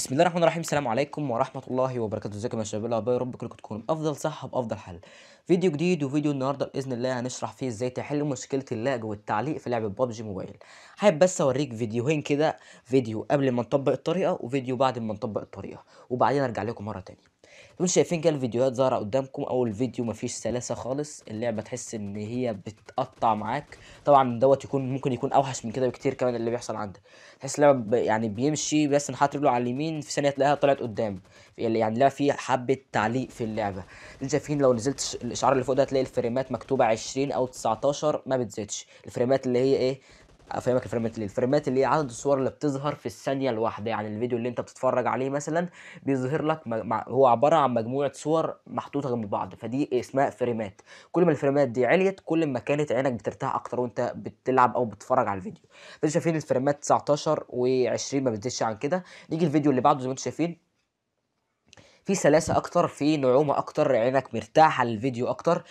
بسم الله الرحمن الرحيم السلام عليكم ورحمه الله وبركاته ازيكم يا شباب يا رب كلكم تكونوا بافضل صحه بافضل حل فيديو جديد وفيديو النهارده باذن الله هنشرح فيه ازاي تحل مشكله اللاج والتعليق في لعبه ببجي موبايل حابب بس اوريك فيديوهين كده فيديو قبل ما نطبق الطريقه وفيديو بعد ما نطبق الطريقه وبعدين ارجع لكم مره تانية دول شايفين كده الفيديوهات ظاهره قدامكم اول فيديو مفيش سلاسه خالص اللعبه تحس ان هي بتقطع معاك طبعا دوت يكون ممكن يكون اوحش من كده بكتير كمان اللي بيحصل عندك تحس اللعبه يعني بيمشي بس حاطط رجله على اليمين في ثانيه تلاقيها طلعت قدام يعني, يعني لا في حبه تعليق في اللعبه انتوا شايفين لو نزلت الاشعار اللي فوق ده هتلاقي الفريمات مكتوبه 20 او 19 ما بتزيدش الفريمات اللي هي ايه افهمك الفريمات ليه الفريمات اللي هي عدد الصور اللي بتظهر في الثانيه الواحده يعني الفيديو اللي انت بتتفرج عليه مثلا بيظهر لك هو عباره عن مجموعه صور محطوطه جنب بعض فدي اسمها فريمات كل ما الفريمات دي عليت كل ما كانت عينك بترتاح اكتر وانت بتلعب او بتتفرج على الفيديو انتوا شايفين الفريمات 19 و20 ما بتزيدش عن كده نيجي الفيديو اللي بعده زي ما انتوا شايفين في سلاسه اكتر في نعومه اكتر عينك مرتاحه للفيديو اكتر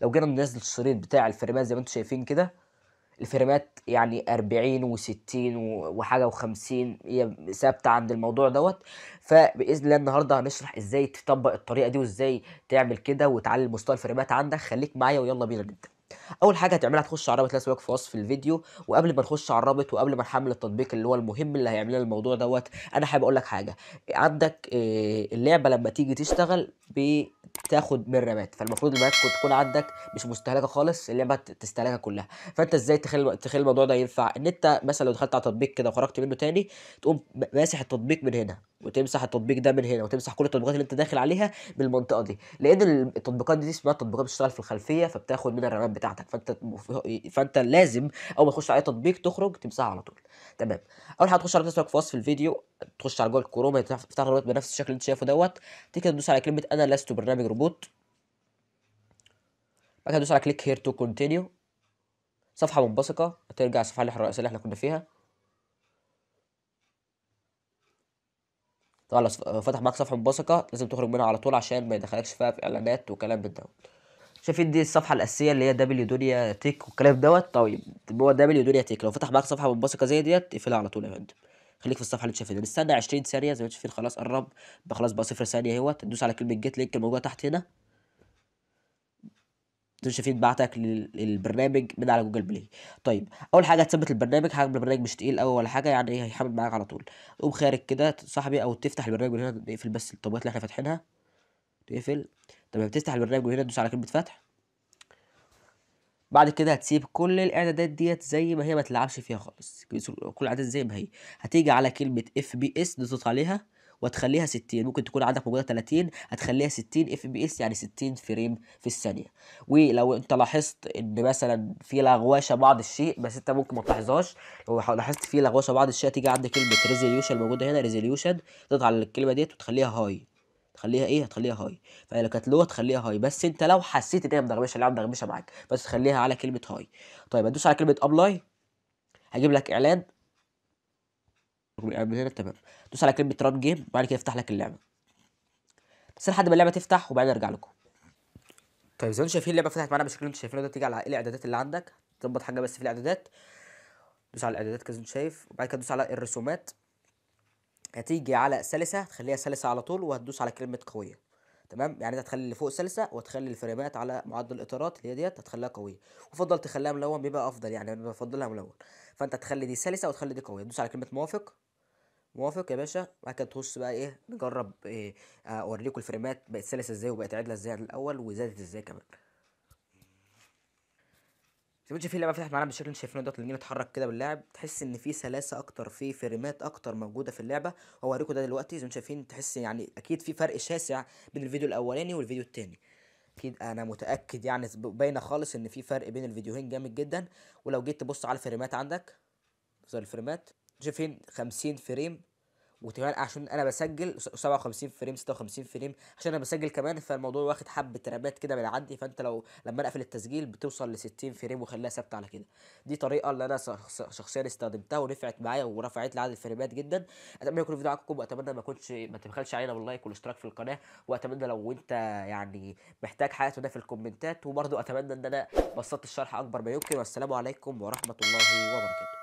لو جينا ننزل الشريط بتاع الفريمات زي ما انتم شايفين كده الفريمات يعني 40 و60 وحاجه و50 هي ثابته عند الموضوع دوت فباذن الله النهارده هنشرح ازاي تطبق الطريقه دي وازاي تعمل كده وتعلي مستوى الفريمات عندك خليك معايا ويلا بينا نبدا اول حاجه هتعملها تخش على رابط لاسواق في وصف الفيديو وقبل ما نخش على الرابط وقبل ما نحمل التطبيق اللي هو المهم اللي هيعمل لنا الموضوع دوت انا حابب اقول لك حاجه عندك آه، اللعبه لما تيجي تشتغل ب تاخد من الرامات فالمفروض الرامات تكون عندك مش مستهلكه خالص اللعبه تستهلكها كلها فانت ازاي تخلي تخلي الموضوع ده ينفع ان انت مثلا لو دخلت على تطبيق كده وخرجت منه تاني تقوم ماسح التطبيق من هنا وتمسح التطبيق ده من هنا وتمسح كل التطبيقات اللي انت داخل عليها من المنطقه دي لان التطبيقات دي اسمها تطبيقات بتشتغل في الخلفيه فبتاخد من الرامات بتاعتك فانت فانت لازم اول ما تخش على اي تطبيق تخرج تمسحه على طول تمام اول حاجه تخش على قناه في وصف الفيديو تخش على جوجل كروم تفتح الروبوت بنفس الشكل اللي انت شايفه دوت تيجي تدوس على كلمه انا لست برنامج روبوت بعد كده تدوس على كليك هير تو كونتينيو صفحه منبثقه هترجع الصفحه الرئيسيه اللي احنا كنا فيها طبعا لو فتح معاك صفحه منبثقه لازم تخرج منها على طول عشان ما يدخلكش فيها في اعلانات وكلام من شايفين دي الصفحه الاساسيه اللي هي دبليو دوريا تيك والكلام دوت طيب هو دبليو دوريا تيك لو فتح معاك صفحه متبسطه زي ديت اقفلها على طول يا فندم خليك في الصفحه اللي انت شايفها نستنى يعني 20 ثانيه زي ما انت شايفين خلاص قرب بقى خلاص بقى صفر ثانيه اهوت تدوس على كلمه جيت لينك الموجوده تحت هنا انتم شايفين بعتك للبرنامج من على جوجل بلاي طيب اول حاجه هتثبت البرنامج حجم البرنامج مش تقيل قوي ولا حاجه يعني ايه هيحمل معاك على طول قوم خارج كده صاحبي او تفتح البرنامج من هنا نقفل بس التطبيقات اللي احنا فاتحينها نقفل طب تفتح البرنامج وهنا تدوس على كلمه فتح بعد كده هتسيب كل الاعدادات ديت زي ما هي ما تلعبش فيها خالص كل الاعدادات زي ما هي هتيجي على كلمه اف بي اس تضغط عليها وتخليها 60 ممكن تكون عندك موجوده 30 هتخليها 60 اف بي اس يعني 60 فريم في الثانيه ولو انت لاحظت ان مثلا في لغوشه بعض الشيء بس انت ممكن ما تلاحظهاش لو لاحظت في لغوشه بعض الشيء تيجي عند كلمه ريزوليوشن موجوده هنا ريزوليوشن تضغط على الكلمه ديت وتخليها هاي تخليها ايه هتخليها هاي فلو كانت لو تخليها هاي بس انت لو حسيت ان هي مدغبشه اللعبه مدغمشه معاك بس تخليها على كلمه هاي طيب هتدوس على كلمه ابلاي هجيب لك اعلان من هنا تمام دوس على كلمه ران جيم وبعد كده يفتح لك اللعبه بس لحد ما اللعبه تفتح وبعدين ارجع لكم طيب زي ما انتم شايفين اللعبه فتحت معانا بالشكل اللي انتم شايفينه ده تيجي على إيه الاعدادات اللي عندك تظبط حاجه بس في الاعدادات دوس على الاعدادات كده انت شايف وبعد كده دوس على الرسومات هتيجي على سلسه هتخليها سلسه على طول وهتدوس على كلمه قويه تمام يعني انت هتخلي اللي فوق سلسه وتخلي الفريمات على معدل الاطارات اللي هي ديت هتخليها قويه وفضل تخليها ملون بيبقى افضل يعني انا بفضلها ملون فانت تخلي دي سلسه وتخلي دي قويه تدوس على كلمه موافق موافق يا باشا بعد كده تخش بقى ايه نجرب ايه اوريكم الفريمات بقت سلسه ازاي وبقت عدله ازاي عن الاول وزادت ازاي كمان زي ما اللعبه فتحت معانا بالشكل اللي شايفينه دوت النجيل اتحرك كده باللعب تحس ان في سلاسه اكتر في فريمات اكتر موجوده في اللعبه هوريكم ده دلوقتي زي ما شايفين تحس يعني اكيد في فرق شاسع بين الفيديو الاولاني والفيديو الثاني اكيد انا متاكد يعني باينه خالص ان في فرق بين الفيديوهين جامد جدا ولو جيت تبص على الفريمات عندك زي الفريمات شايفين 50 فريم وكمان عشان انا بسجل 57 فريم 56 فريم عشان انا بسجل كمان فالموضوع واخد حبه رمات كده من عندي فانت لو لما انا اقفل التسجيل بتوصل ل 60 فريم وخليها ثابته على كده دي طريقه اللي انا شخصيا استخدمتها ونفعت معايا ورفعت لي عدد الفريمات جدا اتمنى يكون الفيديو عجبكم واتمنى ما تكونش ما تبخلش علينا باللايك والاشتراك في القناه واتمنى لو انت يعني محتاج حاجه تقولها في الكومنتات وبرده اتمنى ان انا بسطت الشرح اكبر ما يمكن والسلام عليكم ورحمه الله وبركاته